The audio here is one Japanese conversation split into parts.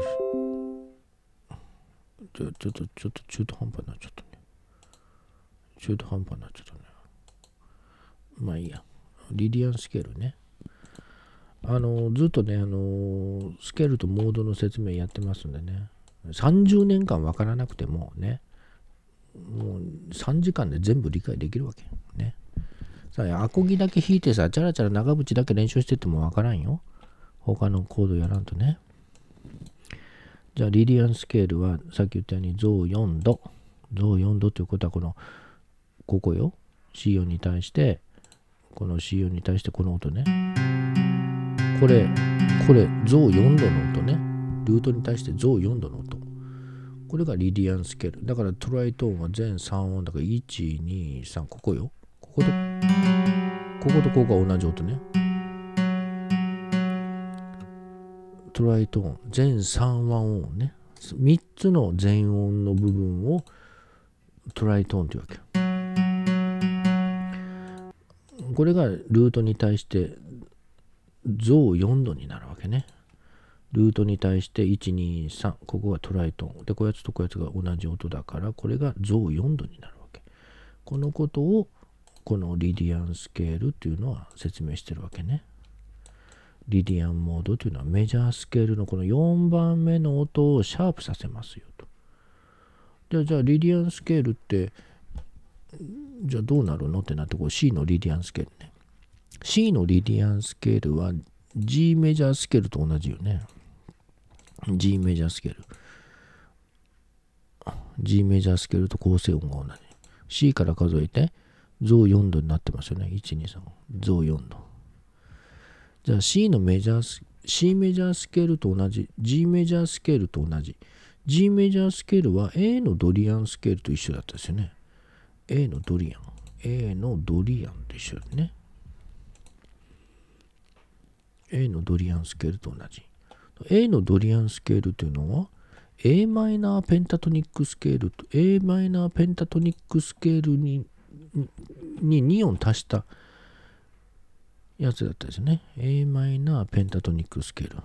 し。ちょ、ちょっと、ちょっと中途半端になっちゃったね。中途半端になっちゃったね。まあいいや。リディアンスケールね。あの、ずっとね、あの、スケールとモードの説明やってますんでね。30年間わからなくてもね、もう3時間で全部理解できるわけ。ね。さあ、アコギだけ弾いてさ、チャラチャラ長渕だけ練習しててもわからんよ。他のコードやらんとね。じゃあリディアンスケールはさっき言ったように増4度。増4度ということはこのここよ。C4 に対してこの C4 に対してこの音ね。これこれ増4度の音ね。ルートに対して増4度の音。これがリディアンスケール。だからトライトーンは全3音だから1、2、3ここよ。こことこことここが同じ音ね。トライトン全3和音ね3つの全音の部分をトライトーンというわけこれがルートに対して増4度になるわけねルートに対して123ここがトライトーンでこやつとこやつが同じ音だからこれが増4度になるわけこのことをこのリディアンスケールっていうのは説明してるわけね。リディアンモードというのはメジャースケールのこの4番目の音をシャープさせますよと。じゃあじゃあリディアンスケールってじゃあどうなるのってなってこう C のリディアンスケールね。C のリディアンスケールは G メジャースケールと同じよね。G メジャースケール。G メジャースケールと構成音が同じ。C から数えて、増4度になってますよね。1、2、3。増4度。じゃあ C のメジャー C メジャースケールと同じ G メジャースケールと同じ G メジャースケールは A のドリアンスケールと一緒だったですよね A のドリアン A のドリアンと一緒だね A のドリアンスケールと同じ A のドリアンスケールというのは a マイナーペンタトニックスケールと a マイナーペンタトニックスケールにに2音足したやつだったですね。Am ペンタトニックスケール。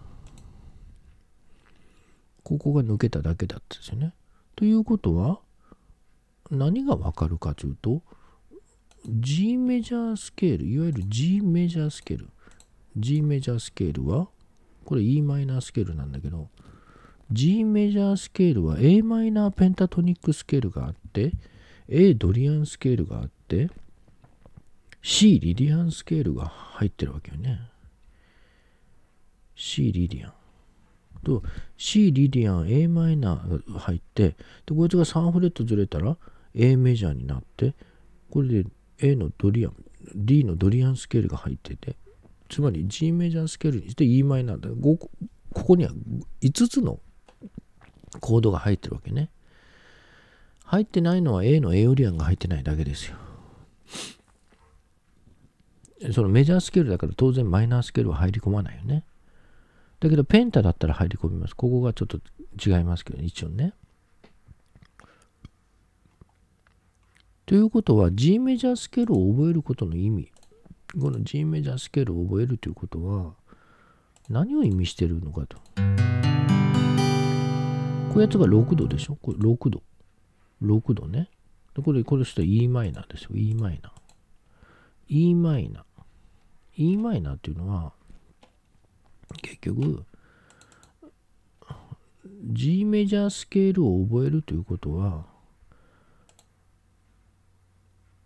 ここが抜けただけだったですよね。ということは何がわかるかというと G メジャースケールいわゆる G メジャースケール G メジャースケールはこれ e マイナースケールなんだけど G メジャースケールは a マイナーペンタトニックスケールがあって A ドリアンスケールがあって C リディアンスケールが入ってるわけよね。C リディアン。と C リディアン a マイナー入ってでこいつが3フレットずれたら A メジャーになってこれで A のドリアン D のドリアンスケールが入っててつまり G メジャースケールにして e マイナーだここには5つのコードが入ってるわけね入ってないのは A のエオリアンが入ってないだけですよそのメジャースケールだから当然マイナースケールは入り込まないよね。だけどペンタだったら入り込みます。ここがちょっと違いますけど、ね、一応ね。ということは G メジャースケールを覚えることの意味。この G メジャースケールを覚えるということは何を意味してるのかと。こういうやつが6度でしょこれ6度。6度ね。これ、これちょっと e マイナーですよ。e マイナー。e マイナー。E マイナーっていうのは、結局、G メジャースケールを覚えるということは、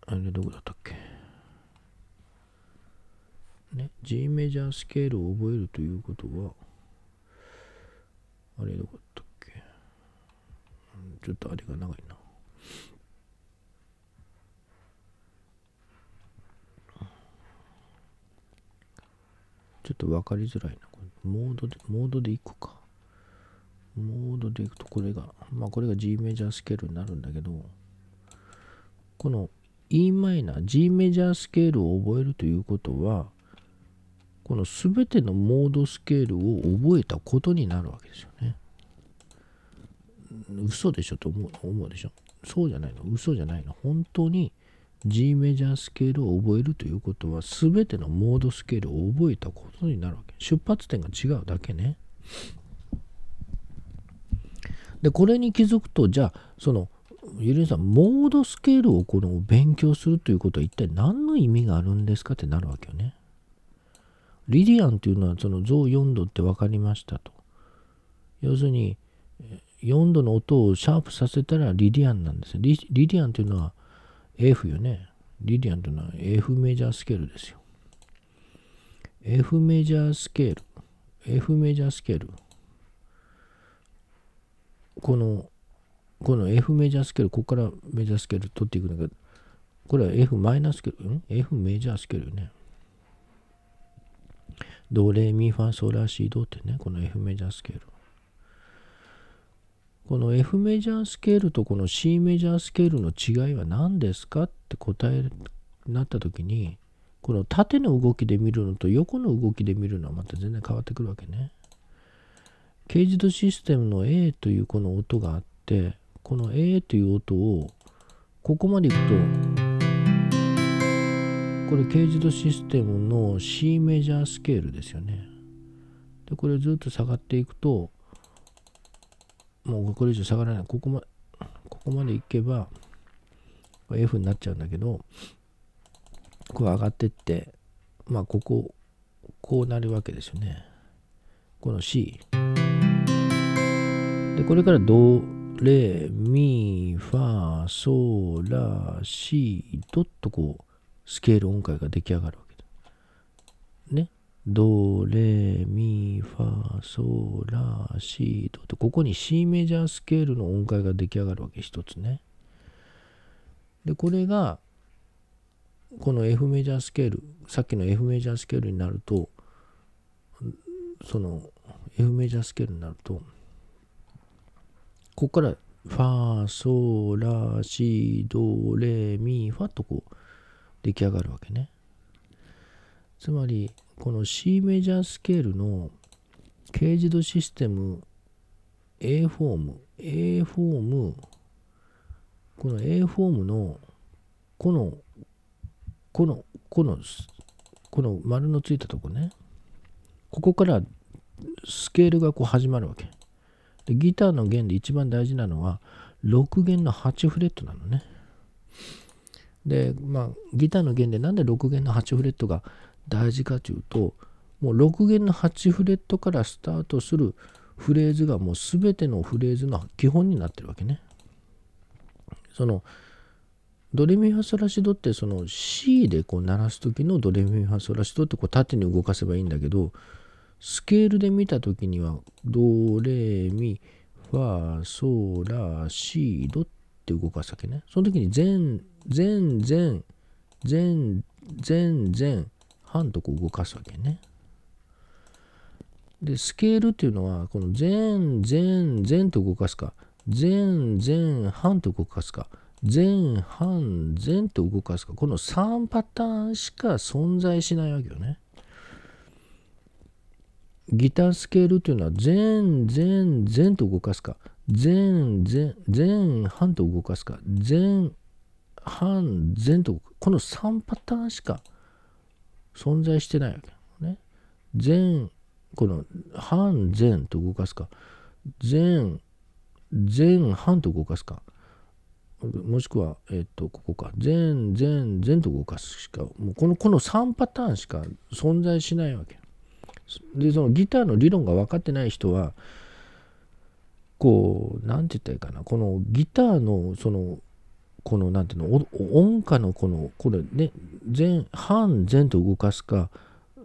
あれどこだったっけね、G メジャースケールを覚えるということは、あれどこだったっけちょっとあれが長いな。ちょっと分かりづらいな。これモードで、モードでいくか。モードでいくとこれが、まあこれが G メジャースケールになるんだけど、この e マイナー G メジャースケールを覚えるということは、この全てのモードスケールを覚えたことになるわけですよね。嘘でしょと思う思うでしょそうじゃないの嘘じゃないの本当に G メジャースケールを覚えるということは全てのモードスケールを覚えたことになるわけ出発点が違うだけねでこれに気づくとじゃあそのゆりえさんモードスケールをこの勉強するということは一体何の意味があるんですかってなるわけよねリディアンというのはその像4度って分かりましたと要するに4度の音をシャープさせたらリディアンなんですリリディアンというのは F よね。リディアンというのは F メジャースケールですよ。F メジャースケール。F メジャースケール。この、この F メジャースケール、ここからメジャースケール取っていくんだけど、これは F マイナースケール、ん ?F メジャースケールよね。ドレミファソラシドってね、この F メジャースケール。この F メジャースケールとこの C メジャースケールの違いは何ですかって答えになった時にこの縦の動きで見るのと横の動きで見るのはまた全然変わってくるわけね。ケージドシステムの A というこの音があってこの A という音をここまでいくとこれケージドシステムの C メジャースケールですよね。でこれずっと下がっていくともうこれ以上下がらない。ここまここまでいけば、F になっちゃうんだけど、こう上がってって、まあ、ここ、こうなるわけですよね。この C。で、これからド、レ、ミ、ファ、ソ、ラ、シ、ドッとこう、スケール音階が出来上がるわけだ。ね。ドレミファソラシドとここに C メジャースケールの音階が出来上がるわけ一つね。でこれがこの F メジャースケールさっきの F メジャースケールになるとその F メジャースケールになるとここからファソラシドレミファとこう出来上がるわけね。つまりこの C メジャースケールの軽自動システム A フォーム A フォームこの A フォームのこのこのこのこの丸のついたとこねここからスケールがこう始まるわけでギターの弦で一番大事なのは6弦の8フレットなのねでまあギターの弦でなんで6弦の8フレットが大事かというともう6弦の8フレットからスタートするフレーズがもう全てのフレーズの基本になってるわけね。そのドレミファソラシドってその C でこう鳴らす時のドレミファソラシドってこう縦に動かせばいいんだけどスケールで見た時にはドレミファソラシドって動かすわけね。その時に全全全全全全半とこ動かすわけね。で、スケールっていうのは、この全、全、全と動かすか、全、全、半と動かすか、全、半、全と動かすか、この3パターンしか存在しないわけよね。ギタースケールっていうのは全全全と動かすか全全全半と動かすか全半全とこの3パターンしか存在してないわけね。全、この半全と動かすか、全、全半と動かすか、もしくは、えっ、ー、と、ここか、全、全、全と動かすしか、もうこの、この3パターンしか存在しないわけ。で、そのギターの理論が分かってない人は、こう、なんて言ったらいいかな、このギターの、その、この何ていうの音歌のこのこれね全半全と動かすか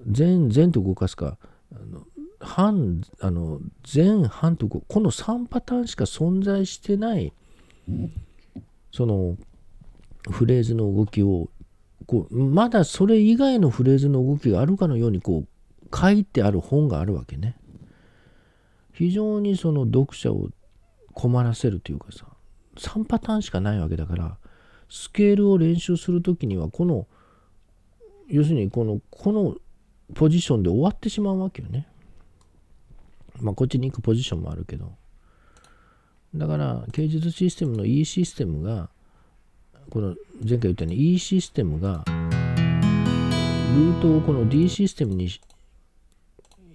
全全と動かすかあの半あの全半とこの3パターンしか存在してないそのフレーズの動きをこうまだそれ以外のフレーズの動きがあるかのようにこう書いてある本があるわけね。非常にその読者を困らせるというかさ3パターンしかないわけだからスケールを練習する時にはこの要するにこのこのポジションで終わってしまうわけよね。まあこっちに行くポジションもあるけど。だから芸術システムの E システムがこの前回言ったように E システムがルートをこの D システムに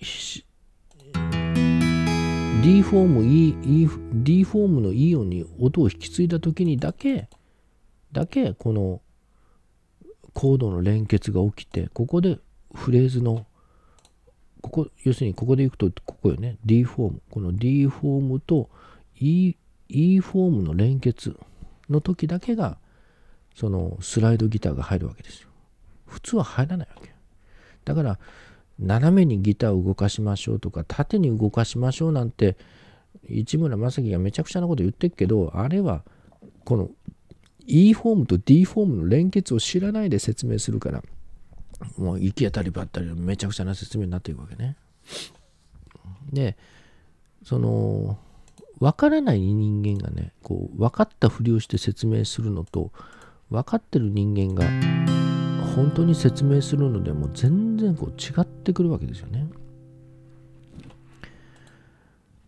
し D フォーム E, e D フォームのイオンに音を引き継いだ時にだけだけこのコードの連結が起きてここでフレーズのここ要するにここでいくとここよね D フォームこの D フォームと E, e フォームの連結の時だけがそのスライドギターが入るわけですよ普通は入らないわけだから斜めにギターを動かしましょうとか縦に動かしましょうなんて市村正樹がめちゃくちゃなこと言ってるけどあれはこの E フォームと D フォームの連結を知らないで説明するからもう行き当たりばったりのめちゃくちゃな説明になっていくわけね。でその分からない人間がねこう分かったふりをして説明するのと分かってる人間が。本当に説明するのでも全然こう違ってくるわけですよね。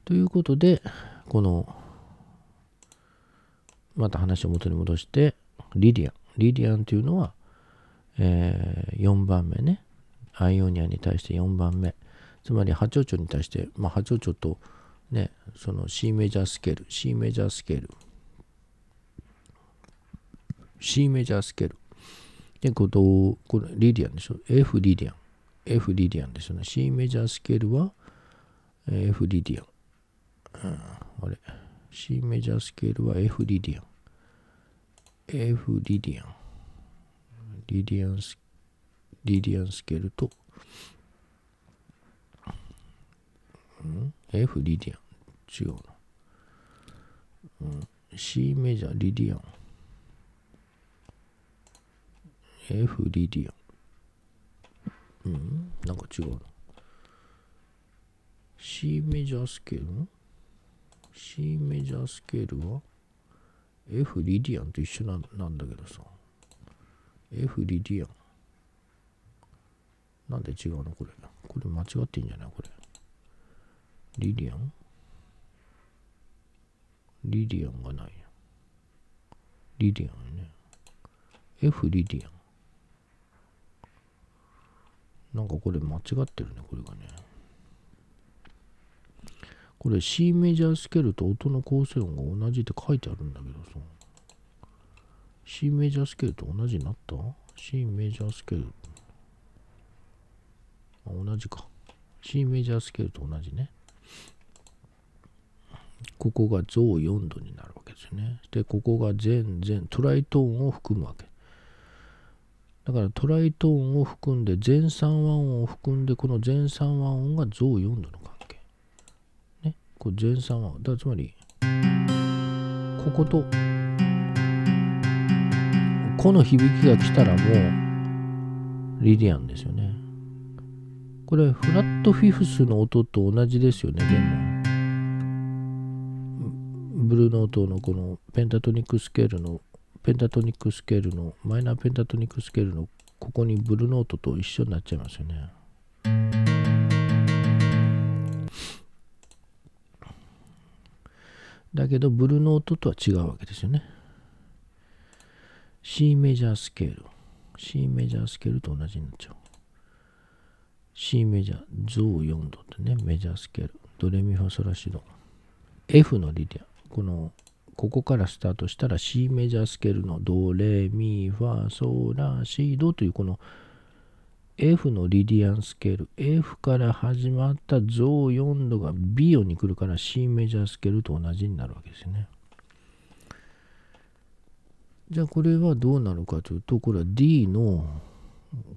ということでこのまた話を元に戻してリディアンリディアンというのは、えー、4番目ねアイオニアに対して4番目つまり八王朝に対して、まあ、八王朝とねその C メジャースケール C メジャースケール C メジャースケールで、こと、これ、リディアンでしょ。F リディアン。F リディアンですよね。C メジャースケールは F リディアン。うん、あれ。C メジャースケールは F リディアン。F リディアン。リディアンス、リディアンスケールと、うん、F リディアン。違うな。うん、C メジャー、リディアン。エフリディアン。うん、なんか違うの。C メジャースケール ?C メジャースケールは F リディアンと一緒ななんだけどさ。F リディアン。なんで違うのこれ。これ間違ってんじゃないこれ。リディアンリディアンがない。リディアンね。F リディアン。なんかこれ間違ってるね、これがね。これ C メジャースケールと音の構成音が同じって書いてあるんだけどさ。C メジャースケールと同じになった ?C メジャースケール。あ、同じか。C メジャースケールと同じね。ここが増4度になるわけですね。で、ここが全然、トライトーンを含むわけ。だからトライトーンを含んで全3和音を含んでこの全3和音が増4度の関係。ね。これ全3和音。だつまりこことこの響きが来たらもうリリアンですよね。これフラットフィフスの音と同じですよね。でもブルーノートのこのペンタトニックスケールのペンタトニックスケールの、マイナーペンタトニックスケールの、ここにブルーノートと一緒になっちゃいますよね。だけど、ブルーノートとは違うわけですよね。C メジャースケール。C メジャースケールと同じになっちゃう。C メジャー、ゾウ4度ってね、メジャースケール。ドレミファソラシド。F のリディア。このここからスタートしたら C メジャースケールのドレミファソラシドというこの F のリディアンスケール F から始まったゾー4度が B 音に来るから C メジャースケールと同じになるわけですよね。じゃあこれはどうなるかというとこれは D の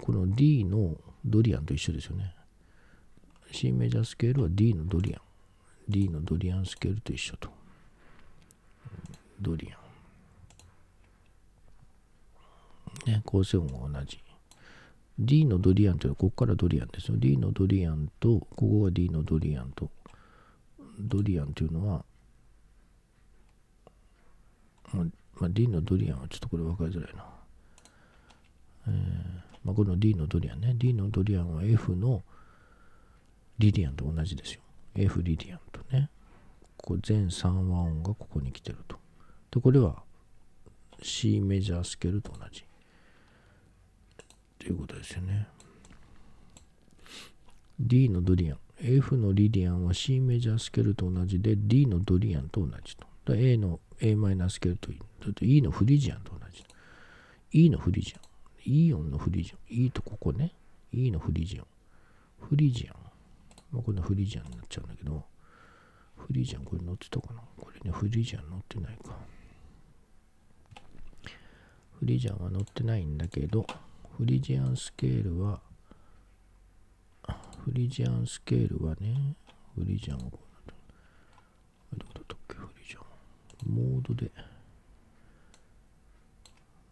この D のドリアンと一緒ですよね。C メジャースケールは D のドリアン。D のドリアンスケールと一緒と。ドリアン。ね、構成音は同じ。D のドリアンというのはここからドリアンですよ。D のドリアンと、ここが D のドリアンと、ドリアンというのは、ままあ、D のドリアンはちょっとこれ分かりづらいな。えーまあ、この D のドリアンね。D のドリアンは F のリディアンと同じですよ。F リディアンとね。ここ全3和音がここに来てると。で、これは C メジャースケールと同じ。ということですよね。D のドリアン。F のリリアンは C メジャースケールと同じで D のドリアンと同じと。A の a マイナースケールとと E のフリジアンと同じ。E のフリジアン。E 音のフリジアン。E とここね。E のフリジアン。フリジアン。まあ、これフリジアンになっちゃうんだけど。フリジアンこれ乗ってたかなこれね、フリジアン乗ってないか。フリジャンは乗ってないんだけど、フリジアンスケールは、フリジアンスケールはね、フリジャンはこうなどこだったっけ、フリジャン。モードで、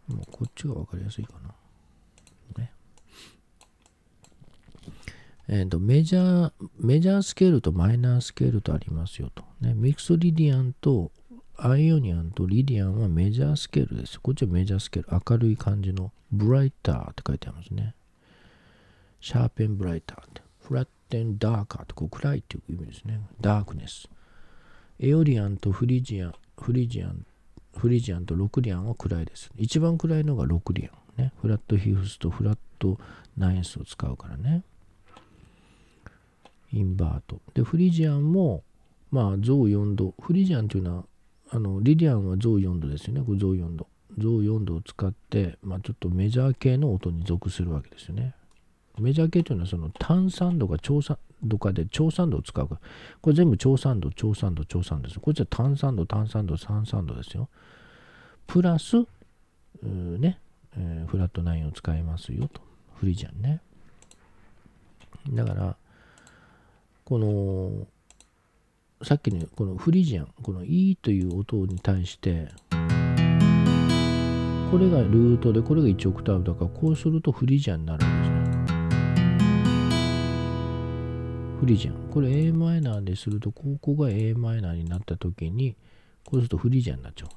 もうこっちがわかりやすいかな。ね。えっ、ー、と、メジャー、メジャースケールとマイナースケールとありますよと。ね、ミクスリディアンとアイオニアンとリディアンはメジャースケールです。こっちはメジャースケール。明るい感じのブライターって書いてありますね。シャーペンブライターって。フラッテンダーカーってこう暗いっていう意味ですね。ダークネス。エオリアンとフリジアン、フリジアン、フリジアンとロクリアンは暗いです。一番暗いのがロクリアン。ね、フラットヒフスとフラットナインスを使うからね。インバート。で、フリジアンも、まあ、像4度。フリジアンというのはあのリディアンはゾウ4度ですよねこれゾウ4度ゾウ4度を使って、まあ、ちょっとメジャー系の音に属するわけですよねメジャー系というのはその単酸度が調酸度かで調酸度を使うこれ全部調酸度調酸度調酸度ですこっちは単酸度単酸度酸酸度ですよプラスね、えー、フラットナインを使いますよとフリージャンねだからこのさっきのこのフリージアンこの E という音に対してこれがルートでこれが1オクターブだからこうするとフリージアンになるんですね。フリージアンこれ Am でするとここが Am になった時にこうするとフリージアンになっちゃう。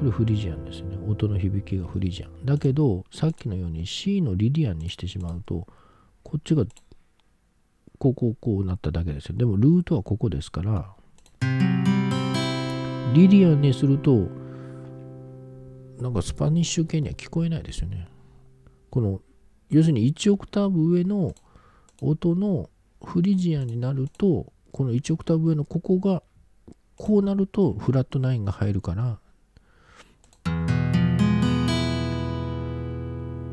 これフリージアンですね。音の響きがフリージアン。だけどさっきのように C のリディアンにしてしまうとこっちがこうこうこうなっただけですよ。でもルートはここですから、リリアンにすると、なんかスパニッシュ系には聞こえないですよね。この、要するに1オクターブ上の音のフリジアンになると、この1オクターブ上のここが、こうなるとフラットナインが入るから、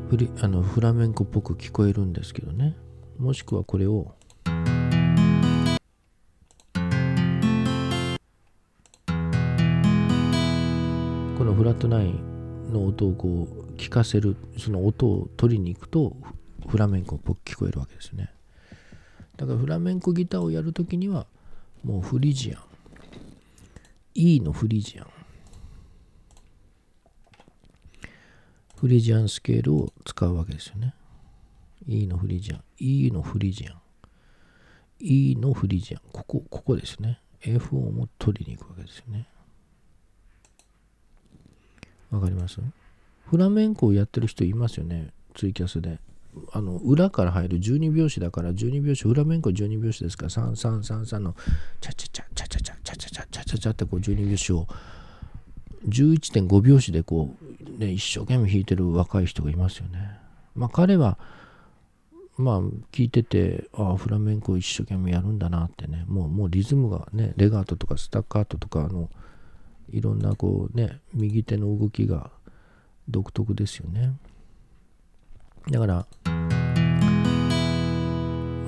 フリあのフラメンコっぽく聞こえるんですけどね。もしくはこれを。このフラットナインの音をこう聞かせるその音を取りに行くとフラメンコっぽく聞こえるわけですねだからフラメンコギターをやるときにはもうフリジアン E のフリジアンフリジアンスケールを使うわけですよね E のフリジアン E のフリジアン E のフリジアンここここですね F 音を取りに行くわけですよねわかりますフラメンコをやってる人いますよね、ツイキャスで。あの裏から入る12拍子だから12拍子フラメンコ12拍子ですから3333のチャチャチャチャチャチャチャチャチャチャチャチャってこう12拍子を11.5拍子でこう、ね、一生懸命弾いてる若い人がいますよね。まあ彼はまあ聞いててああフラメンコ一生懸命やるんだなってねもうもうリズムがねレガートとかスタッカートとかあのいろんなこうね右手の動きが独特ですよねだから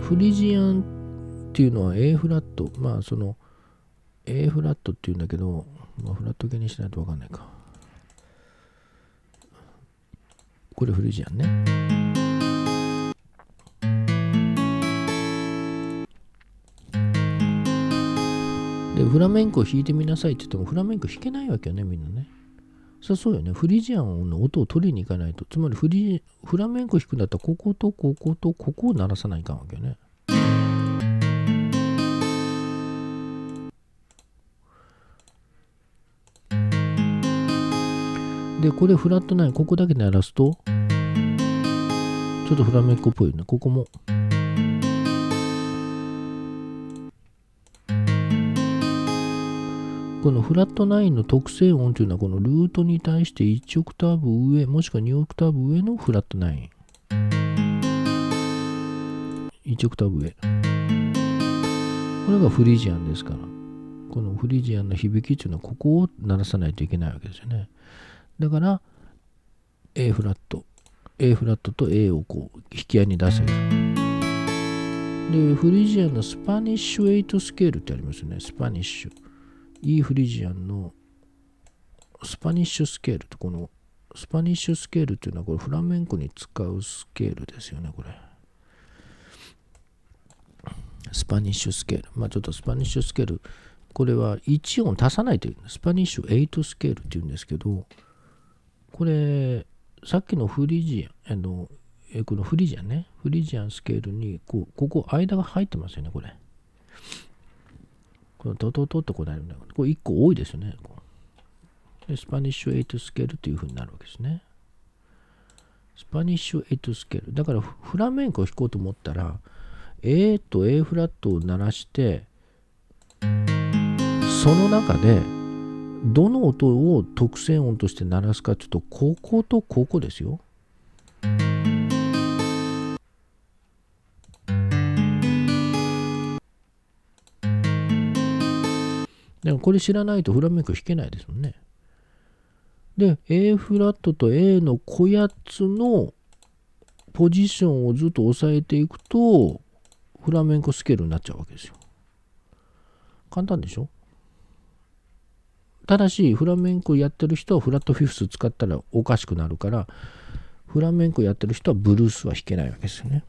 フリジアンっていうのは A フラットまあその A フラットっていうんだけど、まあ、フラット系にしないと分かんないかこれフリジアンねで、フラメンコ弾いてみなさいって言っても、フラメンコ弾けないわけよね、みんなね。そそうよね。フリジアンの音を取りに行かないと。つまりフリ、フラメンコ弾くんだったら、こことこことここを鳴らさないかんわけよね。で、これフラットいここだけ鳴らすと、ちょっとフラメンコっぽいよね。ここも。このフラットナインの特性音というのはこのルートに対して1オクターブ上もしくは2オクターブ上のフラットナン1オクターブ上。これがフリジアンですから。このフリジアンの響きというのはここを鳴らさないといけないわけですよね。だから A フラット、A フラットと A をこう引き合いに出せる。でフリジアンのスパニッシュ8スケールってありますよねスパニッシュ E フリジアンのスパニッシュスケールとこのスパニッシュスケールっていうのはこれフラメンコに使うスケールですよねこれスパニッシュスケールまあちょっとスパニッシュスケールこれは1音足さないというスパニッシュ8スケールっていうんですけどこれさっきのフリジアンのこのフリジアンねフリジアンスケールにこうここ間が入ってますよねこれこのドドドってこうなるんだけど、これ1個多いですよね。でスパニッシュ8スケールというふうになるわけですね。スパニッシュ8スケール。だからフラメンコを弾こうと思ったら、A と A フラットを鳴らして、その中で、どの音を特選音として鳴らすかというと、こことここですよ。でもこれ知らないとフラメンコ弾けないですもんね。で、A フラットと A のこやつのポジションをずっと押さえていくと、フラメンコスケールになっちゃうわけですよ。簡単でしょただし、フラメンコやってる人はフラットフィフス使ったらおかしくなるから、フラメンコやってる人はブルースは弾けないわけですよね。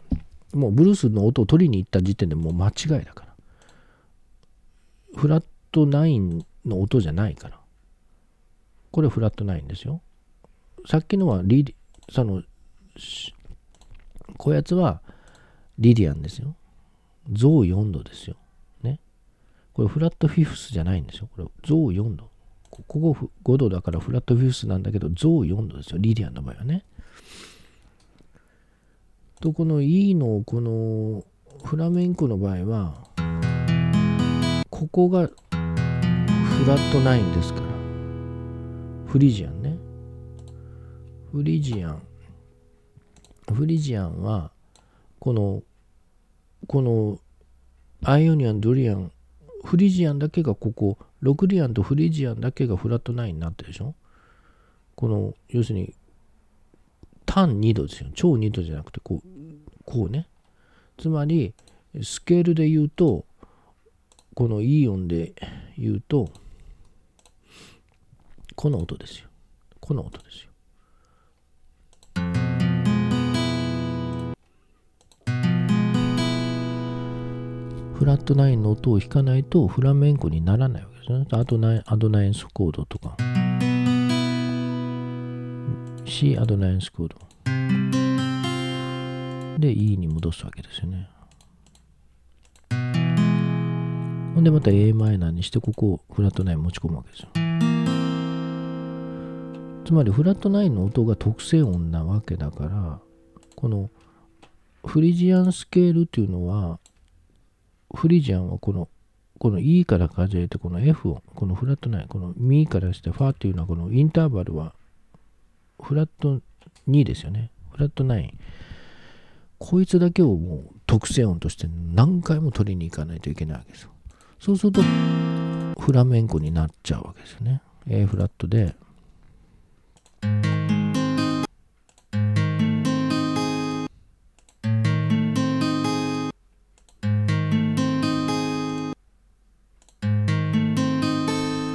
もうブルースの音を取りに行った時点でもう間違いだから。フラット9の音じゃないから。これフラット9ですよ。さっきのはリデその、こやつはリディアンですよ。ゾウ4度ですよ。ね。これフラットフィフスじゃないんですよ。これゾウ4度。ここ5度だからフラットフィフスなんだけど、ゾウ4度ですよ。リディアンの場合はね。と、この E のこのフラメンコの場合は、ここがフラットナインですから。フリジアンね。フリジアン。フリジアンは、この、この、アイオニアン、ドリアン、フリジアンだけがここ、ロクリアンとフリジアンだけがフラットナインになってるでしょこの、要するに、単2度ですよ。超2度じゃなくて、こう、こうね。つまり、スケールで言うと、このイオ音で言うと、この音ですよ。この音ですよ。フラットナインの音を弾かないとフラメンコにならないわけですね。アドナインアドナインスコードとか。C アドナインスコード。で E に戻すわけですよね。ほんでまた a マイナーにしてここをフラット9持ち込むわけですよつまりフラット9の音が特性音なわけだからこのフリジアンスケールっていうのはフリジアンはこのこの E から数えてこの F 音このフラット9このミからしてファっていうのはこのインターバルはフラット2ですよねフラット9こいつだけをもう特性音として何回も取りに行かないといけないわけですよそうするとフラメンコになっちゃうわけですね A フラットで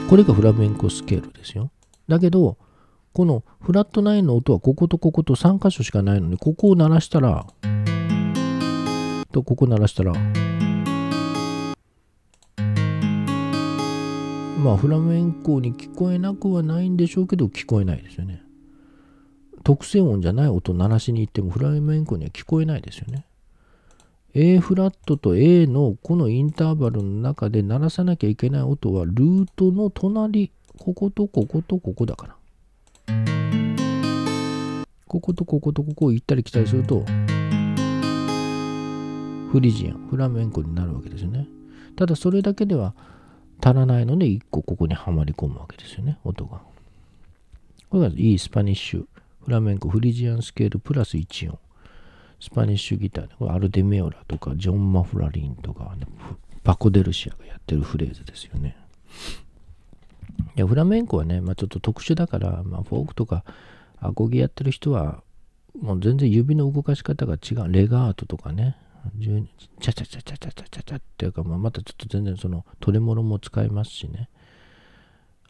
これがフラメンコスケールですよだけどこのフラット9の音はこことここと3箇所しかないのでここを鳴らしたらとここ鳴らしたら。まあフラメンコに聞こえなくはないんでしょうけど聞こえないですよね特性音じゃない音鳴らしに行ってもフラメンコには聞こえないですよね A フラットと A のこのインターバルの中で鳴らさなきゃいけない音はルートの隣こことこことここだからこことこことここを行ったり来たりするとフリジアンフラメンコになるわけですよねただそれだけでは足らないので、1個ここにはまり込むわけですよね、音が。これがいスパニッシュ、フラメンコ、フリジアンスケールプラス1音。スパニッシュギターで、これアルデメオラとか、ジョン・マフラリンとか、パコ・デルシアがやってるフレーズですよね。いやフラメンコはね、まあ、ちょっと特殊だから、まあ、フォークとかアコギやってる人はもう全然指の動かし方が違うレガートとかね12ちゃちゃちゃちゃちゃちゃちゃちゃっていうか、まあ、またちょっと全然その取れ物も使いますしね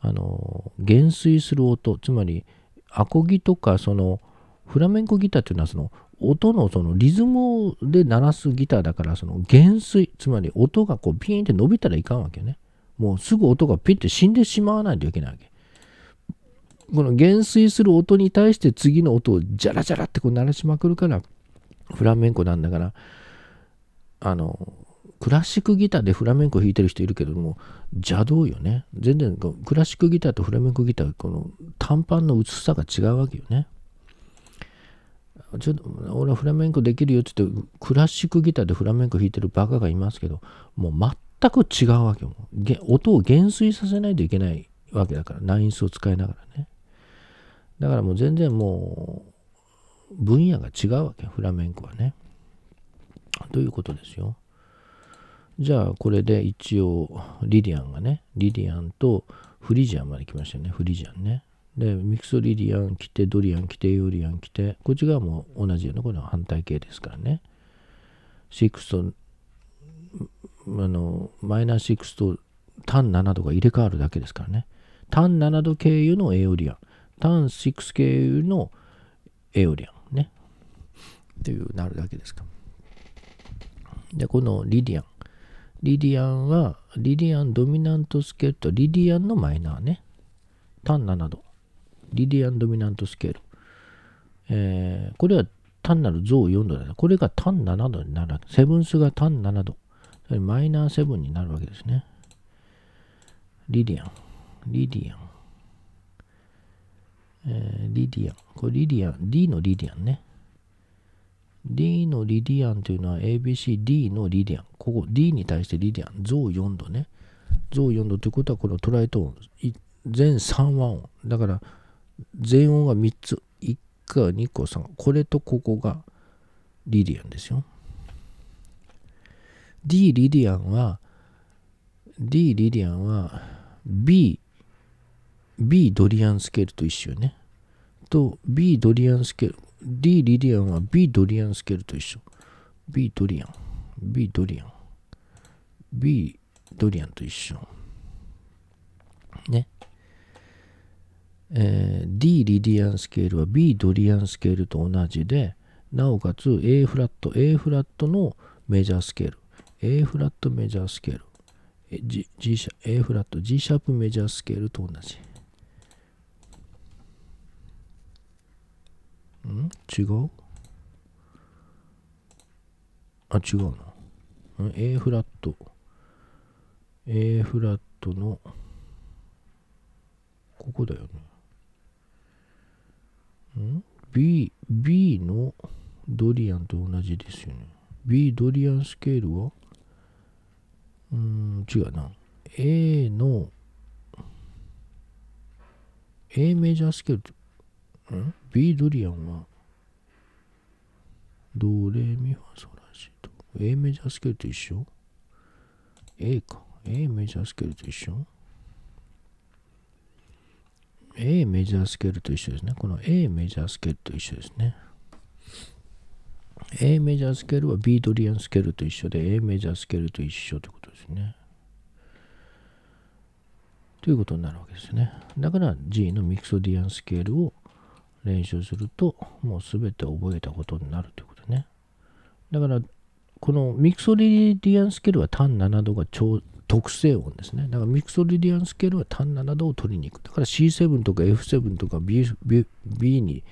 あの減衰する音つまりアコギとかそのフラメンコギターっていうのはその音のそのリズムで鳴らすギターだからその減衰つまり音がこうピーンって伸びたらいかんわけねもうすぐ音がピッて死んでしまわないといけないわけこの減衰する音に対して次の音をジャラジャラってこう鳴らしまくるからフラメンコなんだからあのクラシックギターでフラメンコ弾いてる人いるけども邪道よね全然クラシックギターとフラメンコギターこの短パンの薄さが違うわけよねちょっと俺はフラメンコできるよって言ってクラシックギターでフラメンコ弾いてるバカがいますけどもう全く違うわけよ音を減衰させないといけないわけだからナインスを使いながらねだからもう全然もう分野が違うわけフラメンコはねということですよ。じゃあ、これで一応、リディアンがね、リディアンとフリジアンまで来ましたよね、フリジアンね。で、ミクソリディアン来て、ドリアン来て、ヨリアン来て、こっち側も同じよなこの反対形ですからね。6と、あの、マイナス6と単7度が入れ替わるだけですからね。単7度経由のエオリアン、単6経由のエオリアンね。っていうなるだけですから。で、このリディアン。リディアンは、リディアンドミナントスケールとリディアンのマイナーね。単7度。リディアンドミナントスケール。えー、これは単なる増4度だね。これが単7度になるわけ。セブンスが単7度。マイナーセブンになるわけですね。リディアン。リディアン。えー、リディアン。これリディアン。D のリディアンね。D のリディアンというのは ABCD のリディアン。ここ D に対してリディアン。ゾウ4度ね。ゾウ4度ということはこのトライト音。全3和音。だから全音が3つ。1個、2個、3個。これとここがリディアンですよ。D リディアンは D リディアンは B B ドリアンスケールと一緒ね。と B ドリアンスケール D リリアンは B ドリアンスケールと一緒。B ドリアン。B ドリアン。B ドリアンと一緒。ね。えー、D リディアンスケールは B ドリアンスケールと同じで、なおかつ A フラット、A フラットのメジャースケール。A フラットメジャースケール。G, G シャ A フラット、G シャープメジャースケールと同じ。ん違うあ、違うな。A フラット。A フラットの、ここだよね。ん ?B、B のドリアンと同じですよね。B ドリアンスケールはうん、違うな。A の、A メジャースケールってビ ?B ドリアンは、ドレミファソラシド。A メジャースケールと一緒 ?A か。A メジャースケールと一緒 A メジャースケールと一緒ですね。この A メジャースケールと一緒ですね。A メジャースケールは B ドリアンスケールと一緒で A メジャースケールと一緒ってことですね。ということになるわけですね。だから G のミクソディアンスケールを練習すると、もう全て覚えたことになるということね。だから、このミクソリディアンスケールは単7度が超特性音ですね。だからミクソリディアンスケールは単7度を取りに行く。だから C7 とか F7 とか B, B, B に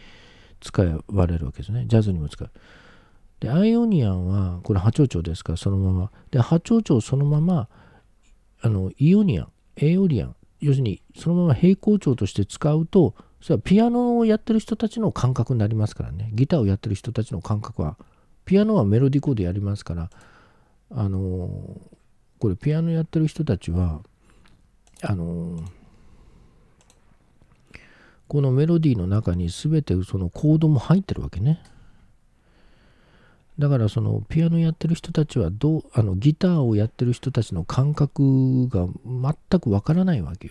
使われるわけですね。ジャズにも使う。で、アイオニアンは、これ波長長ですから、そのまま。で、波長長そのまま、あの、イオニアン、エオリアン、要するにそのまま平行長として使うと、それはピアノをやってる人たちの感覚になりますからねギターをやってる人たちの感覚はピアノはメロディコードやりますからあのこれピアノやってる人たちはあのこのメロディーの中に全てそのコードも入ってるわけね。だからそのピアノやってる人たちはどうあのギターをやってる人たちの感覚が全くわからないわけよ